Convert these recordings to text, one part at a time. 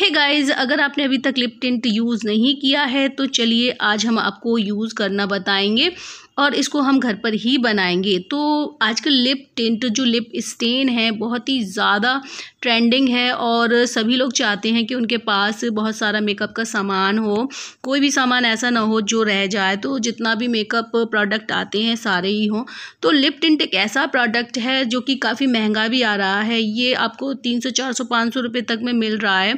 हे hey guys अगर आपने अभी तक लिप टिंट यूज़ नहीं किया है तो चलिए आज हम आपको यूज़ करना बताएंगे और इसको हम घर पर ही बनाएंगे तो आजकल लिप टिंट जो लिप स्टेन है बहुत ही ज़्यादा ट्रेंडिंग है और सभी लोग चाहते हैं कि उनके पास बहुत सारा मेकअप का सामान हो कोई भी सामान ऐसा ना हो जो रह जाए तो जितना भी मेकअप प्रोडक्ट आते हैं सारे ही हों तो लिप टिंट एक ऐसा प्रोडक्ट है जो कि काफ़ी महंगा भी आ रहा है ये आपको तीन सौ चार सौ पाँच सौ रुपये तक में मिल रहा है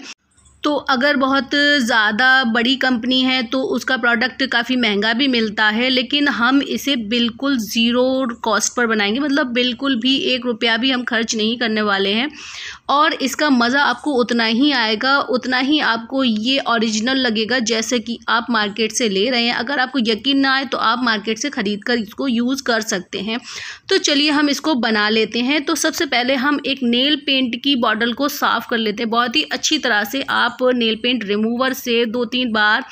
तो अगर बहुत ज़्यादा बड़ी कंपनी है तो उसका प्रोडक्ट काफ़ी महंगा भी मिलता है लेकिन हम इसे बिल्कुल ज़ीरो कॉस्ट पर बनाएंगे मतलब बिल्कुल भी एक रुपया भी हम खर्च नहीं करने वाले हैं और इसका मज़ा आपको उतना ही आएगा उतना ही आपको ये ओरिजिनल लगेगा जैसे कि आप मार्केट से ले रहे हैं अगर आपको यकीन ना आए तो आप मार्केट से ख़रीद कर इसको यूज़ कर सकते हैं तो चलिए हम इसको बना लेते हैं तो सबसे पहले हम एक नेल पेंट की बॉटल को साफ़ कर लेते हैं बहुत ही अच्छी तरह से आप नेल पेंट रिमूवर से दो तीन बार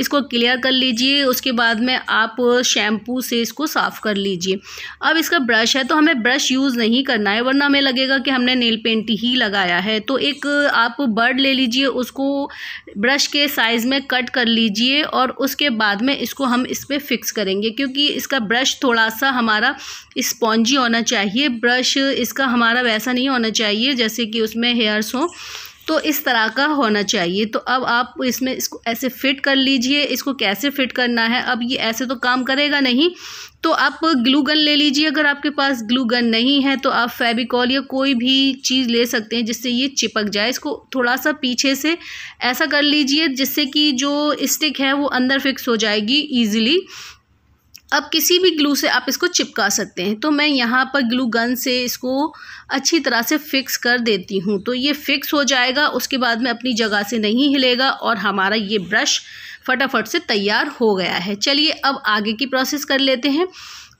इसको क्लियर कर लीजिए उसके बाद में आप शैम्पू से इसको साफ़ कर लीजिए अब इसका ब्रश है तो हमें ब्रश यूज़ नहीं करना है वरना हमें लगेगा कि हमने नेल पेंट ही लगाया है तो एक आप बर्ड ले लीजिए उसको ब्रश के साइज़ में कट कर लीजिए और उसके बाद में इसको हम इस पर फिक्स करेंगे क्योंकि इसका ब्रश थोड़ा सा हमारा स्पॉन्जी होना चाहिए ब्रश इसका हमारा वैसा नहीं होना चाहिए जैसे कि उसमें हेयर्स हों तो इस तरह का होना चाहिए तो अब आप इसमें इसको ऐसे फिट कर लीजिए इसको कैसे फिट करना है अब ये ऐसे तो काम करेगा नहीं तो आप ग्लू गन ले लीजिए अगर आपके पास ग्लू गन नहीं है तो आप फेबिकॉल या कोई भी चीज़ ले सकते हैं जिससे ये चिपक जाए इसको थोड़ा सा पीछे से ऐसा कर लीजिए जिससे कि जो स्टिक है वो अंदर फिक्स हो जाएगी ईजिली अब किसी भी ग्लू से आप इसको चिपका सकते हैं तो मैं यहाँ पर ग्लू गन से इसको अच्छी तरह से फिक्स कर देती हूँ तो ये फिक्स हो जाएगा उसके बाद में अपनी जगह से नहीं हिलेगा और हमारा ये ब्रश फटाफट से तैयार हो गया है चलिए अब आगे की प्रोसेस कर लेते हैं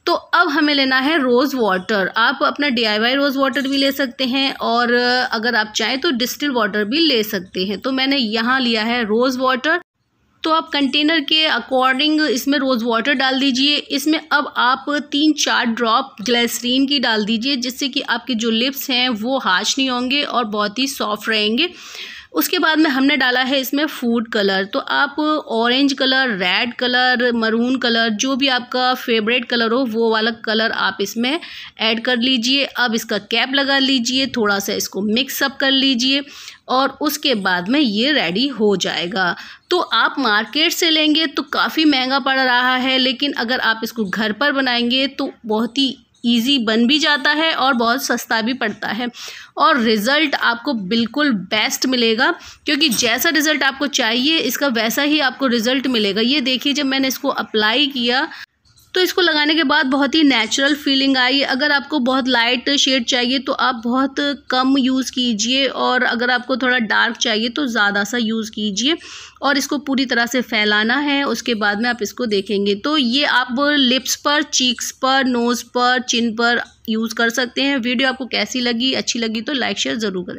तो अब हमें लेना है रोज़ वाटर आप अपना डी रोज़ वाटर भी ले सकते हैं और अगर आप चाहें तो डिस्टिल वाटर भी ले सकते हैं तो मैंने यहाँ लिया है रोज़ वाटर तो आप कंटेनर के अकॉर्डिंग इसमें रोज़ वाटर डाल दीजिए इसमें अब आप तीन चार ड्रॉप ग्लैसरीन की डाल दीजिए जिससे कि आपके जो लिप्स हैं वो हाश नहीं होंगे और बहुत ही सॉफ्ट रहेंगे उसके बाद में हमने डाला है इसमें फूड कलर तो आप orange colour red colour maroon colour जो भी आपका फेवरेट कलर हो वो वाला कलर आप इसमें ऐड कर लीजिए अब इसका कैप लगा लीजिए थोड़ा सा इसको मिक्सअप कर लीजिए और उसके बाद में ये रेडी हो जाएगा तो आप मार्केट से लेंगे तो काफ़ी महंगा पड़ रहा है लेकिन अगर आप इसको घर पर बनाएंगे तो बहुत ही ईजी बन भी जाता है और बहुत सस्ता भी पड़ता है और रिज़ल्ट आपको बिल्कुल बेस्ट मिलेगा क्योंकि जैसा रिज़ल्ट आपको चाहिए इसका वैसा ही आपको रिज़ल्ट मिलेगा ये देखिए जब मैंने इसको अप्लाई किया तो इसको लगाने के बाद बहुत ही नेचुरल फीलिंग आई अगर आपको बहुत लाइट शेड चाहिए तो आप बहुत कम यूज़ कीजिए और अगर आपको थोड़ा डार्क चाहिए तो ज़्यादा सा यूज़ कीजिए और इसको पूरी तरह से फैलाना है उसके बाद में आप इसको देखेंगे तो ये आप लिप्स पर चीक्स पर नोज़ पर चिन पर यूज़ कर सकते हैं वीडियो आपको कैसी लगी अच्छी लगी तो लाइक शेयर ज़रूर करें